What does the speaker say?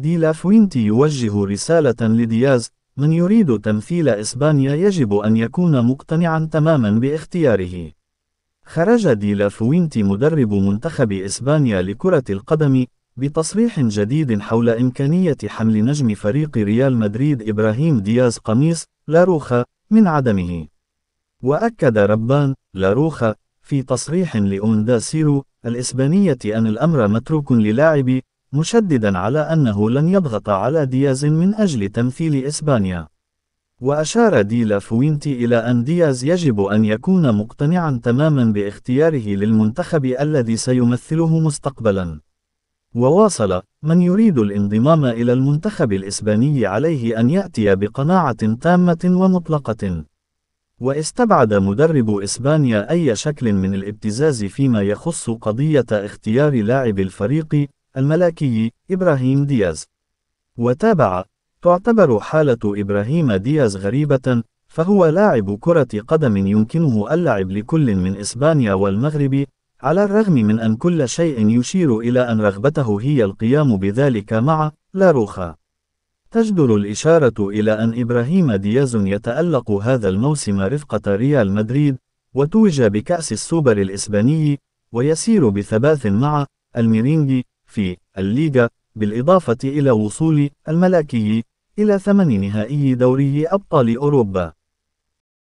دي لافوينتي يوجه رسالة لدياز من يريد تمثيل إسبانيا يجب أن يكون مقتنعا تماما باختياره خرج دي لافوينتي مدرب منتخب إسبانيا لكرة القدم بتصريح جديد حول إمكانية حمل نجم فريق ريال مدريد إبراهيم دياز قميص لاروخا من عدمه وأكد ربان لاروخا في تصريح لأوندا سيرو الإسبانية أن الأمر متروك للاعب مشددا على أنه لن يضغط على دياز من أجل تمثيل إسبانيا. وأشار دي لافوينتي إلى أن دياز يجب أن يكون مقتنعا تماما باختياره للمنتخب الذي سيمثله مستقبلا. وواصل, من يريد الانضمام إلى المنتخب الإسباني عليه أن يأتي بقناعة تامة ومطلقة. واستبعد مدرب إسبانيا أي شكل من الابتزاز فيما يخص قضية اختيار لاعب الفريق، الملكي إبراهيم دياز وتابع تعتبر حالة إبراهيم دياز غريبة فهو لاعب كرة قدم يمكنه اللعب لكل من إسبانيا والمغرب على الرغم من أن كل شيء يشير إلى أن رغبته هي القيام بذلك مع لاروخا تجدر الإشارة إلى أن إبراهيم دياز يتألق هذا الموسم رفقة ريال مدريد وتوج بكأس السوبر الإسباني ويسير بثبات مع الميرينجي في الليغا بالإضافة إلى وصول الملكي إلى ثمن نهائي دوري أبطال أوروبا